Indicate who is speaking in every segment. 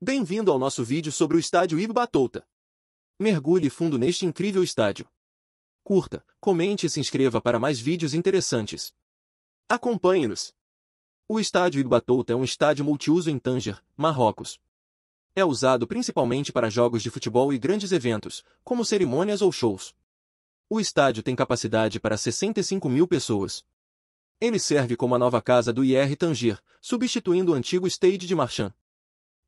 Speaker 1: Bem-vindo ao nosso vídeo sobre o estádio Ibo Batouta. Mergulhe fundo neste incrível estádio. Curta, comente e se inscreva para mais vídeos interessantes. Acompanhe-nos. O estádio Ibo Batouta é um estádio multiuso em Tanger, Marrocos. É usado principalmente para jogos de futebol e grandes eventos, como cerimônias ou shows. O estádio tem capacidade para 65 mil pessoas. Ele serve como a nova casa do IR Tanger, substituindo o antigo Stade de Marchand.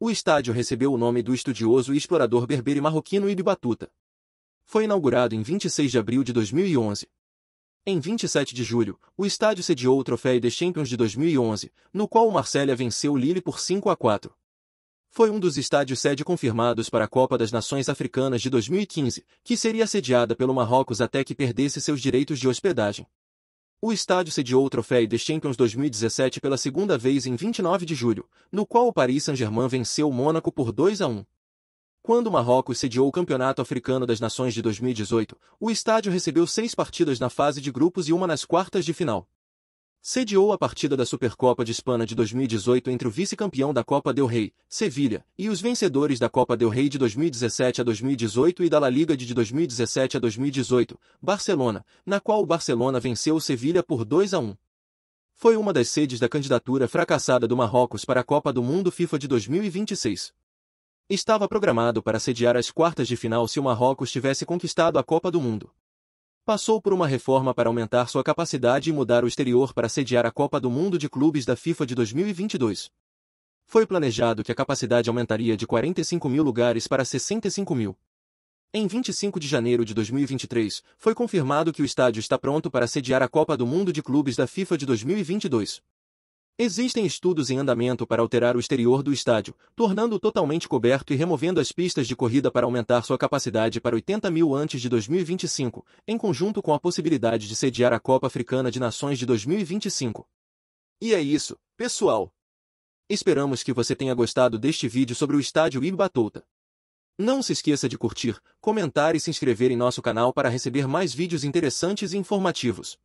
Speaker 1: O estádio recebeu o nome do estudioso e explorador berbere marroquino Ibi Batuta. Foi inaugurado em 26 de abril de 2011. Em 27 de julho, o estádio sediou o troféu The Champions de 2011, no qual o Marselha venceu o Lille por 5 a 4. Foi um dos estádios sede confirmados para a Copa das Nações Africanas de 2015, que seria sediada pelo Marrocos até que perdesse seus direitos de hospedagem. O estádio sediou o troféu de Champions 2017 pela segunda vez em 29 de julho, no qual o Paris Saint-Germain venceu o Mônaco por 2 a 1. Quando o Marrocos sediou o Campeonato Africano das Nações de 2018, o estádio recebeu seis partidas na fase de grupos e uma nas quartas de final sediou a partida da Supercopa de Espanha de 2018 entre o vice-campeão da Copa del Rei, Sevilha, e os vencedores da Copa del Rei de 2017 a 2018 e da La Liga de 2017 a 2018, Barcelona, na qual o Barcelona venceu o Sevilha por 2 a 1. Foi uma das sedes da candidatura fracassada do Marrocos para a Copa do Mundo FIFA de 2026. Estava programado para sediar as quartas de final se o Marrocos tivesse conquistado a Copa do Mundo passou por uma reforma para aumentar sua capacidade e mudar o exterior para sediar a Copa do Mundo de Clubes da FIFA de 2022. Foi planejado que a capacidade aumentaria de 45 mil lugares para 65 mil. Em 25 de janeiro de 2023, foi confirmado que o estádio está pronto para sediar a Copa do Mundo de Clubes da FIFA de 2022. Existem estudos em andamento para alterar o exterior do estádio, tornando-o totalmente coberto e removendo as pistas de corrida para aumentar sua capacidade para 80 mil antes de 2025, em conjunto com a possibilidade de sediar a Copa Africana de Nações de 2025. E é isso, pessoal! Esperamos que você tenha gostado deste vídeo sobre o estádio Ibatouta. Não se esqueça de curtir, comentar e se inscrever em nosso canal para receber mais vídeos interessantes e informativos.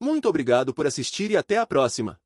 Speaker 1: Muito obrigado por assistir e até a próxima!